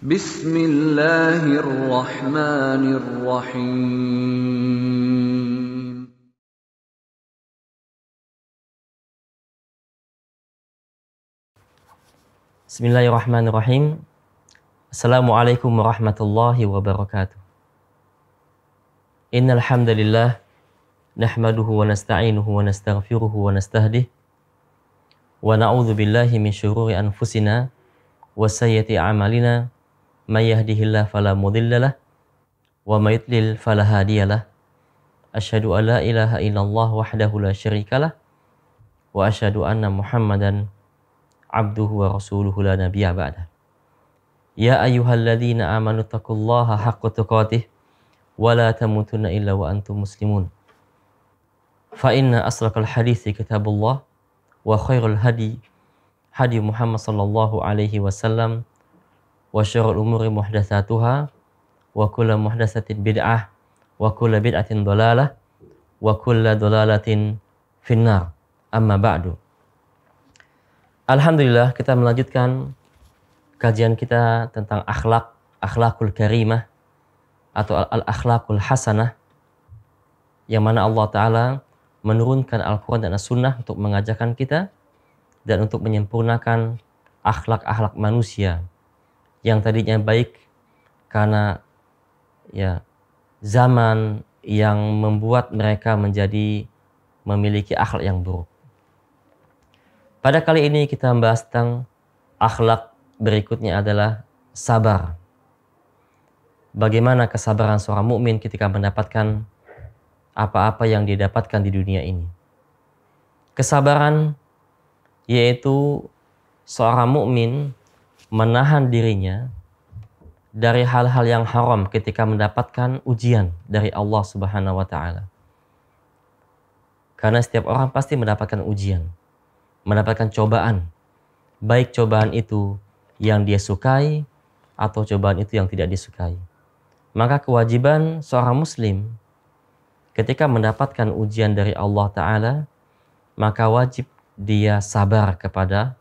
بسم الله الرحمن الرحيم بسم الله الرحمن الرحيم السلام عليكم ورحمة الله وبركاته إن الحمد لله نحمده ونستعينه ونستغفره ونستهده ونعوذ بالله من شرور أنفسنا وسيئة أعمالنا من يهده الله فلا مضل له ومن يضلل فلا هادي له أشهد أن لا إله إلا الله وحده لا شريك له وأشهد أن محمدا عبده ورسوله لا نبي بعده يا أيها الذين آمنوا اتقوا الله حق تقاته ولا تموتن إلا وأنتم مسلمون فإن أصدق الحديث كتاب الله وخير الهدي هدي محمد صلى الله عليه وسلم wa syarul umuri muhdatsatuha wa kullu muhdatsatin bid'ah wa kullu bid'atin dhalalah wa kullu dhalalatin finnar amma ba'du Alhamdulillah kita melanjutkan kajian kita tentang akhlak akhlakul karimah atau al akhlakul hasanah yang mana Allah taala menurunkan Al-Qur'an dan As-Sunnah untuk mengajarkan kita dan untuk menyempurnakan akhlak-akhlak manusia yang tadinya baik karena ya zaman yang membuat mereka menjadi memiliki akhlak yang buruk. Pada kali ini kita membahas tentang akhlak berikutnya adalah sabar. Bagaimana kesabaran seorang mukmin ketika mendapatkan apa-apa yang didapatkan di dunia ini. Kesabaran yaitu seorang mukmin menahan dirinya dari hal-hal yang haram ketika mendapatkan ujian dari Allah Subhanahu wa taala. Karena setiap orang pasti mendapatkan ujian, mendapatkan cobaan. Baik cobaan itu yang dia sukai atau cobaan itu yang tidak disukai. Maka kewajiban seorang muslim ketika mendapatkan ujian dari Allah taala, maka wajib dia sabar kepada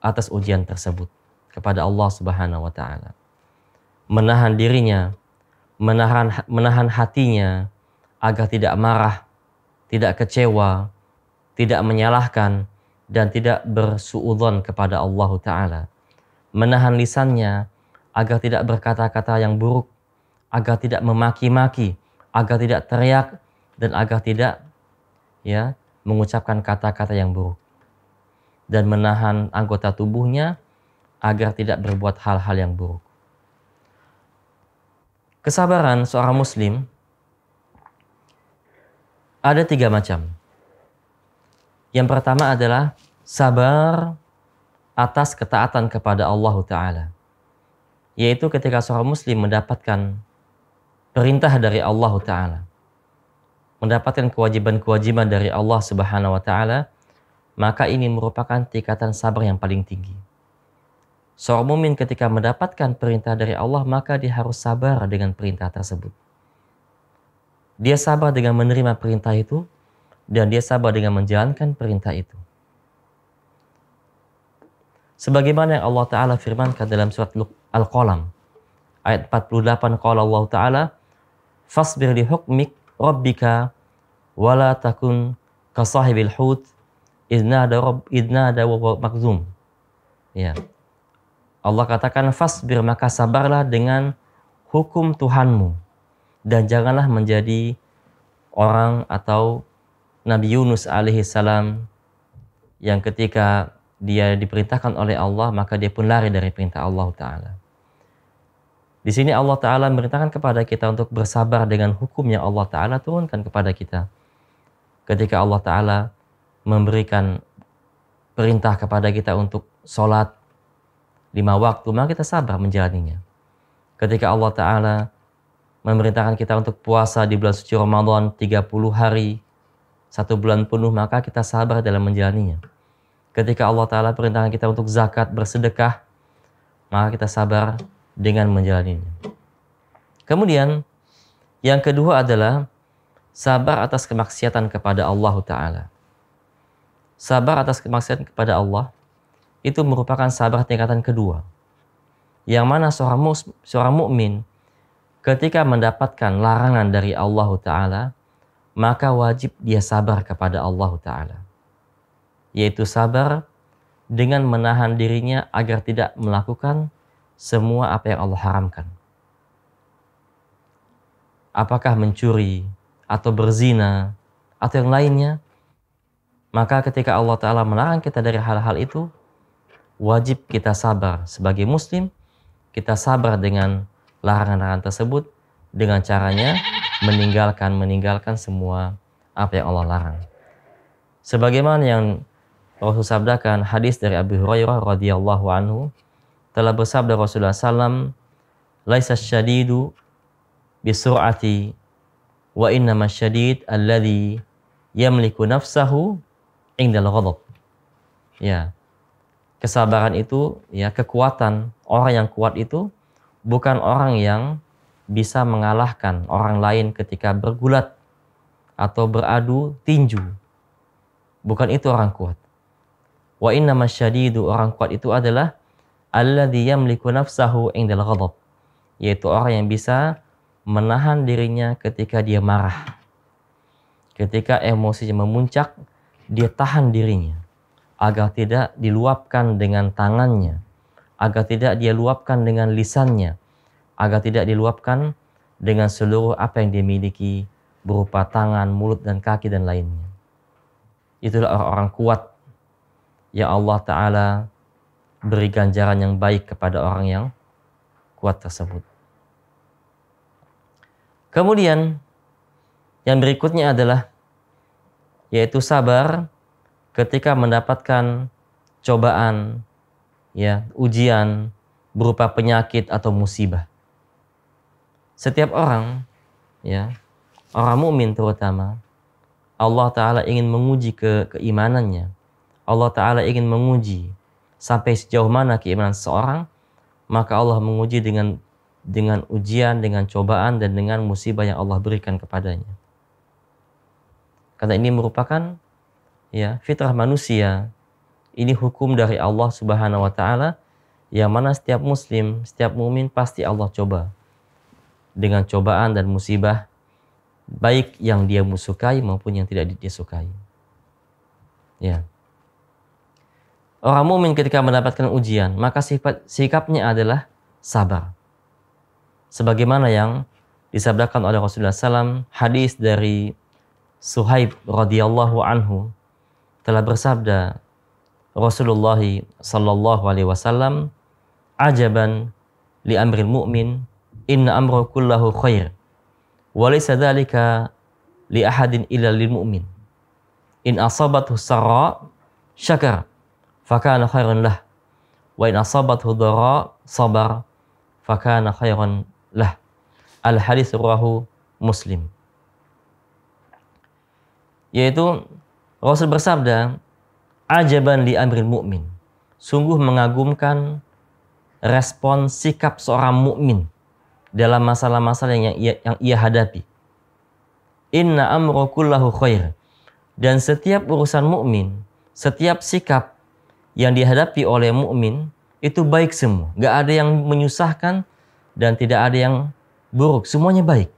atas ujian tersebut kepada Allah Subhanahu wa taala. Menahan dirinya, menahan menahan hatinya agar tidak marah, tidak kecewa, tidak menyalahkan dan tidak bersuudzon kepada Allah taala. Menahan lisannya agar tidak berkata-kata yang buruk, agar tidak memaki-maki, agar tidak teriak dan agar tidak ya mengucapkan kata-kata yang buruk dan menahan anggota tubuhnya agar tidak berbuat hal-hal yang buruk. Kesabaran seorang muslim ada tiga macam. Yang pertama adalah sabar atas ketaatan kepada Allah Ta'ala. Yaitu ketika seorang muslim mendapatkan perintah dari Allah Ta'ala. Mendapatkan kewajiban-kewajiban dari Allah Subhanahu Wa Ta'ala. Maka ini merupakan tingkatan sabar yang paling tinggi. Seorang mumin ketika mendapatkan perintah dari Allah maka dia harus sabar dengan perintah tersebut. Dia sabar dengan menerima perintah itu dan dia sabar dengan menjalankan perintah itu. Sebagaimana yang Allah Ta'ala firmankan dalam surat Al-Qalam ayat 48 kala Allah Ta'ala fasbir li hukmik rabbika wala takun kasahibil hud, hut idnada rabb idnada wa makzum. Ya. Allah katakan fasbir maka sabarlah dengan hukum Tuhanmu dan janganlah menjadi orang atau Nabi Yunus alaihi salam yang ketika dia diperintahkan oleh Allah maka dia pun lari dari perintah Allah taala. Di sini Allah taala memerintahkan kepada kita untuk bersabar dengan hukum yang Allah taala turunkan kepada kita. Ketika Allah taala memberikan perintah kepada kita untuk sholat lima waktu, maka kita sabar menjalaninya. Ketika Allah Ta'ala memerintahkan kita untuk puasa di bulan suci Ramadan 30 hari, satu bulan penuh, maka kita sabar dalam menjalaninya. Ketika Allah Ta'ala perintahkan kita untuk zakat, bersedekah, maka kita sabar dengan menjalaninya. Kemudian, yang kedua adalah sabar atas kemaksiatan kepada Allah Ta'ala. Sabar atas kemaksiatan kepada Allah itu merupakan sabar tingkatan kedua. Yang mana seorang, seorang mukmin ketika mendapatkan larangan dari Allah Ta'ala, maka wajib dia sabar kepada Allah Ta'ala. Yaitu sabar dengan menahan dirinya agar tidak melakukan semua apa yang Allah haramkan. Apakah mencuri atau berzina atau yang lainnya, maka ketika Allah Ta'ala melarang kita dari hal-hal itu, wajib kita sabar. Sebagai muslim, kita sabar dengan larangan-larangan tersebut dengan caranya meninggalkan meninggalkan semua apa yang Allah larang. Sebagaimana yang Rasul sabdakan hadis dari Abu Hurairah radhiyallahu anhu telah bersabda Rasulullah sallam laisa syadidu bisur'ati wa inna masyadid alladhi yamliku nafsahu indal ghadab. Ya, kesabaran itu ya kekuatan orang yang kuat itu bukan orang yang bisa mengalahkan orang lain ketika bergulat atau beradu tinju. Bukan itu orang kuat. Wa inna masyadidu orang kuat itu adalah alladhi yamliku nafsahu indal ghadab. Yaitu orang yang bisa menahan dirinya ketika dia marah. Ketika emosinya memuncak, dia tahan dirinya agar tidak diluapkan dengan tangannya, agar tidak dia luapkan dengan lisannya, agar tidak diluapkan dengan seluruh apa yang dimiliki berupa tangan, mulut, dan kaki, dan lainnya. Itulah orang-orang kuat yang Allah Ta'ala beri ganjaran yang baik kepada orang yang kuat tersebut. Kemudian yang berikutnya adalah yaitu sabar ketika mendapatkan cobaan ya, ujian berupa penyakit atau musibah. Setiap orang ya, orang mukmin terutama Allah taala ingin menguji ke keimanannya. Allah taala ingin menguji sampai sejauh mana keimanan seorang, maka Allah menguji dengan dengan ujian, dengan cobaan dan dengan musibah yang Allah berikan kepadanya. Karena ini merupakan ya fitrah manusia. Ini hukum dari Allah Subhanahu wa taala yang mana setiap muslim, setiap mukmin pasti Allah coba dengan cobaan dan musibah baik yang dia musukai maupun yang tidak dia sukai. Ya. Orang mukmin ketika mendapatkan ujian, maka sifat sikapnya adalah sabar. Sebagaimana yang disabdakan oleh Rasulullah SAW, hadis dari Suhaib radhiyallahu anhu telah bersabda Rasulullah sallallahu alaihi wasallam ajaban li amril mu'min inna amru kullahu khair wa laysa dhalika li ahadin illa lil mu'min in asabathu sarra fa kana khairan lah wa in asabathu dharra sabar kana khairan lah al hadis rahu muslim yaitu Rasul bersabda, "Ajaban li amril mukmin." Sungguh mengagumkan respon sikap seorang mukmin dalam masalah-masalah yang ia, yang ia hadapi. Inna amru kullahu khair. Dan setiap urusan mukmin, setiap sikap yang dihadapi oleh mukmin itu baik semua. Gak ada yang menyusahkan dan tidak ada yang buruk. Semuanya baik.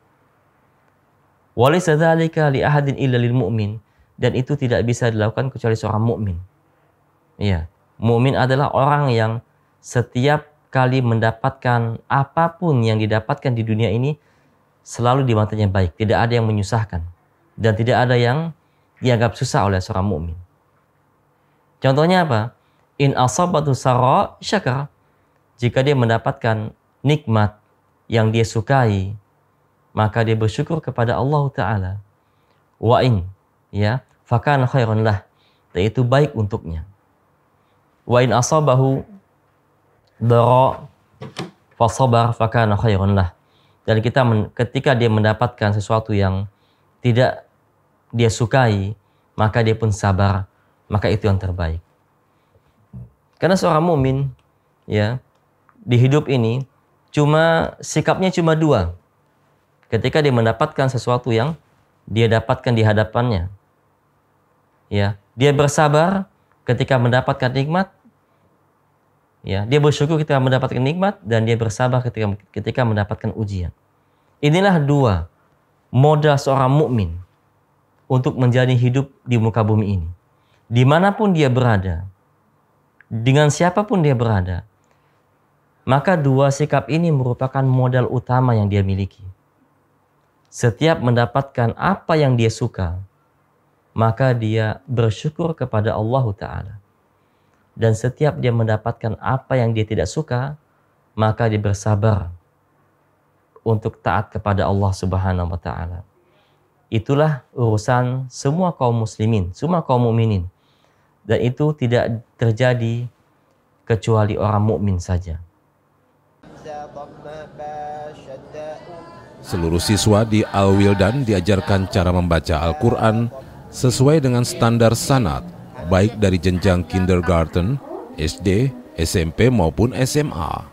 Walaisa li ahadin illa lil mu'min dan itu tidak bisa dilakukan kecuali seorang mukmin. Iya, mukmin adalah orang yang setiap kali mendapatkan apapun yang didapatkan di dunia ini selalu di matanya baik, tidak ada yang menyusahkan dan tidak ada yang dianggap susah oleh seorang mukmin. Contohnya apa? In asabatu sarra syakar. Jika dia mendapatkan nikmat yang dia sukai, maka dia bersyukur kepada Allah taala. Wa in ya fakan khairun lah dan itu baik untuknya wa in asabahu dara sabar fakana khairun lah dan kita ketika dia mendapatkan sesuatu yang tidak dia sukai maka dia pun sabar maka itu yang terbaik karena seorang mukmin ya di hidup ini cuma sikapnya cuma dua ketika dia mendapatkan sesuatu yang dia dapatkan di hadapannya Ya, dia bersabar ketika mendapatkan nikmat. Ya, dia bersyukur ketika mendapatkan nikmat dan dia bersabar ketika ketika mendapatkan ujian. Inilah dua modal seorang mukmin untuk menjalani hidup di muka bumi ini. Dimanapun dia berada, dengan siapapun dia berada, maka dua sikap ini merupakan modal utama yang dia miliki. Setiap mendapatkan apa yang dia suka, maka dia bersyukur kepada Allah Ta'ala. Dan setiap dia mendapatkan apa yang dia tidak suka, maka dia bersabar untuk taat kepada Allah Subhanahu wa taala. Itulah urusan semua kaum muslimin, semua kaum mukminin. Dan itu tidak terjadi kecuali orang mukmin saja. Seluruh siswa di Al-Wildan diajarkan cara membaca Al-Qur'an sesuai dengan standar sanat baik dari jenjang kindergarten, SD, SMP maupun SMA.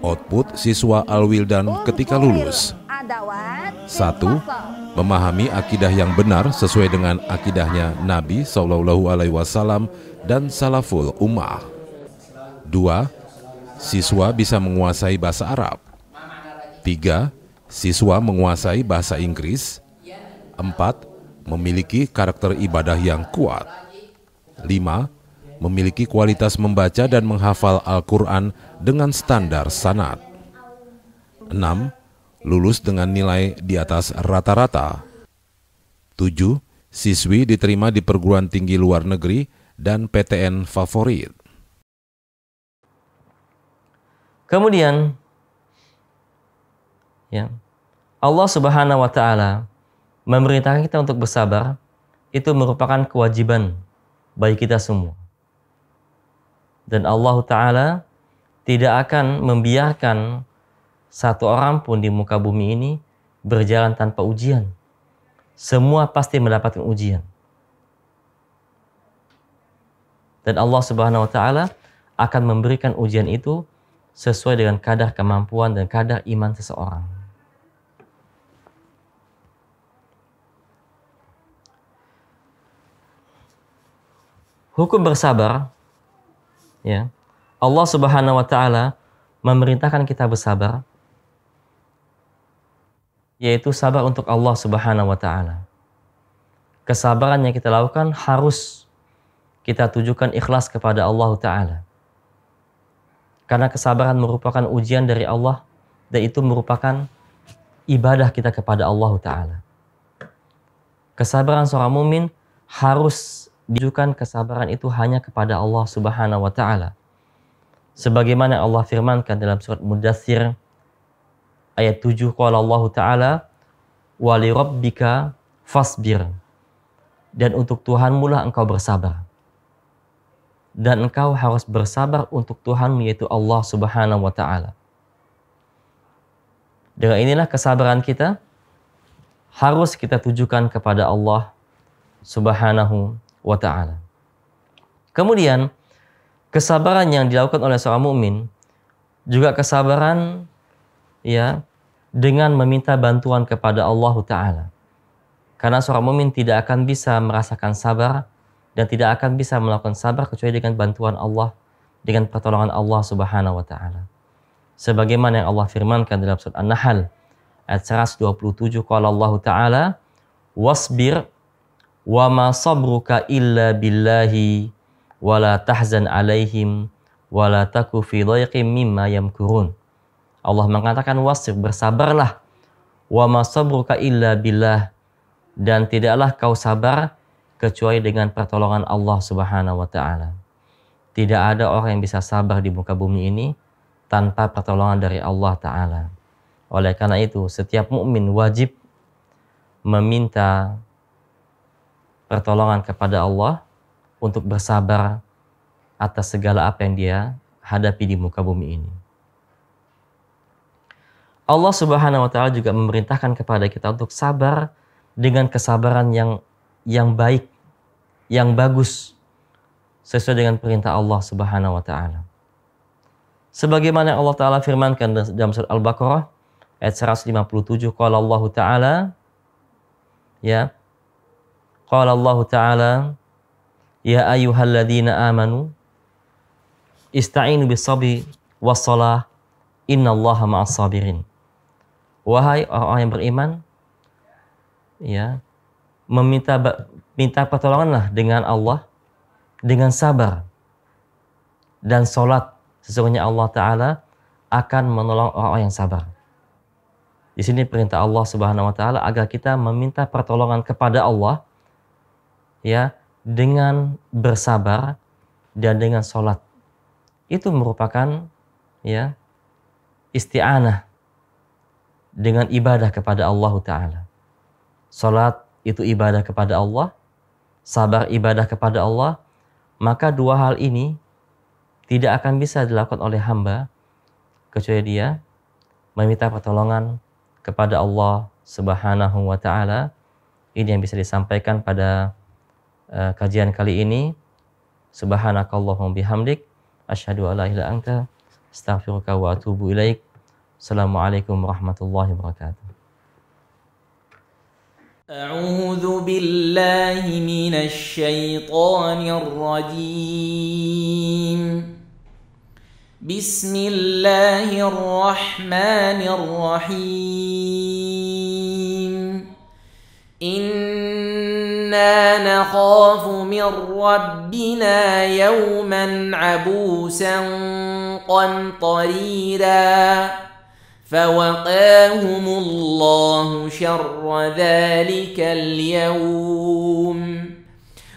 Output siswa Alwildan ketika lulus. 1. Memahami akidah yang benar sesuai dengan akidahnya Nabi SAW Alaihi dan Salaful Ummah. 2. Siswa bisa menguasai bahasa Arab. 3. Siswa menguasai bahasa Inggris. Empat memiliki karakter ibadah yang kuat. 5. Memiliki kualitas membaca dan menghafal Al-Quran dengan standar sanat. 6. Lulus dengan nilai di atas rata-rata. 7. Siswi diterima di perguruan tinggi luar negeri dan PTN favorit. Kemudian, ya, Allah Subhanahu wa Ta'ala memerintahkan kita untuk bersabar itu merupakan kewajiban bagi kita semua. Dan Allah Ta'ala tidak akan membiarkan satu orang pun di muka bumi ini berjalan tanpa ujian. Semua pasti mendapatkan ujian. Dan Allah Subhanahu wa taala akan memberikan ujian itu sesuai dengan kadar kemampuan dan kadar iman seseorang. hukum bersabar, ya Allah Subhanahu wa taala memerintahkan kita bersabar yaitu sabar untuk Allah Subhanahu wa taala. Kesabaran yang kita lakukan harus kita tujukan ikhlas kepada Allah taala. Karena kesabaran merupakan ujian dari Allah dan itu merupakan ibadah kita kepada Allah taala. Kesabaran seorang mumin harus Dijukan kesabaran itu hanya kepada Allah Subhanahu wa taala. Sebagaimana Allah firmankan dalam surat Mudathir ayat 7 qala Allah taala wali rabbika fasbir dan untuk Tuhanmu lah engkau bersabar. Dan engkau harus bersabar untuk Tuhanmu yaitu Allah Subhanahu wa taala. Dengan inilah kesabaran kita harus kita tujukan kepada Allah Subhanahu wa taala. Kemudian kesabaran yang dilakukan oleh seorang mukmin juga kesabaran ya dengan meminta bantuan kepada Allah taala. Karena seorang mukmin tidak akan bisa merasakan sabar dan tidak akan bisa melakukan sabar kecuali dengan bantuan Allah, dengan pertolongan Allah Subhanahu wa taala. Sebagaimana yang Allah firmankan dalam surat An-Nahl ayat 127 qala Allah taala wasbir wa ma sabruka illa billahi wa la tahzan alaihim wa la taku fi dhaiqim mimma yamkurun. Allah mengatakan wasir bersabarlah wa ma sabruka illa billah dan tidaklah kau sabar kecuali dengan pertolongan Allah Subhanahu wa taala. Tidak ada orang yang bisa sabar di muka bumi ini tanpa pertolongan dari Allah taala. Oleh karena itu, setiap mukmin wajib meminta pertolongan kepada Allah untuk bersabar atas segala apa yang dia hadapi di muka bumi ini. Allah Subhanahu wa taala juga memerintahkan kepada kita untuk sabar dengan kesabaran yang yang baik, yang bagus sesuai dengan perintah Allah Subhanahu wa taala. Sebagaimana Allah taala firmankan dalam surat Al-Baqarah ayat 157 qala Allah taala ya Qala Allah Ta'ala, Ya ayyuhalladzina amanu, ista'inu bisabi wassalah, innallaha ma'as sabirin. Wahai orang-orang yang beriman, ya, meminta minta pertolonganlah dengan Allah dengan sabar dan solat sesungguhnya Allah Taala akan menolong orang-orang yang sabar. Di sini perintah Allah Subhanahu wa taala agar kita meminta pertolongan kepada Allah ya dengan bersabar dan dengan sholat itu merupakan ya isti'anah dengan ibadah kepada Allah Ta'ala. Sholat itu ibadah kepada Allah, sabar ibadah kepada Allah, maka dua hal ini tidak akan bisa dilakukan oleh hamba kecuali dia meminta pertolongan kepada Allah Subhanahu wa taala. Ini yang bisa disampaikan pada Eh, kajian kali ini. Subhanakallahumma bihamdik asyhadu alla ilaha anta astaghfiruka wa atubu ilaik. Assalamualaikum warahmatullahi wabarakatuh. أعوذ بالله من الشيطان الرجيم بسم الله الرحمن الرحيم إن نخاف من ربنا يوما عبوسا قمطريرا فوقاهم الله شر ذلك اليوم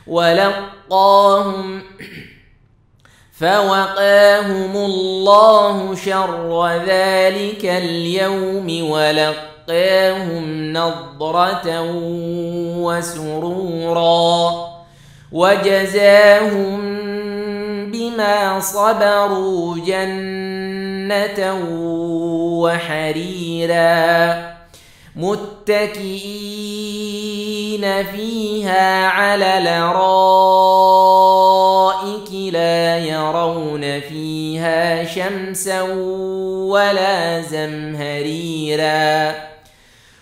ولقاهم فوقاهم الله شر ذلك اليوم ولقاهم ولقاهم نضرة وسرورا وجزاهم بما صبروا جنة وحريرا متكئين فيها على الارائك لا يرون فيها شمسا ولا زمهريرا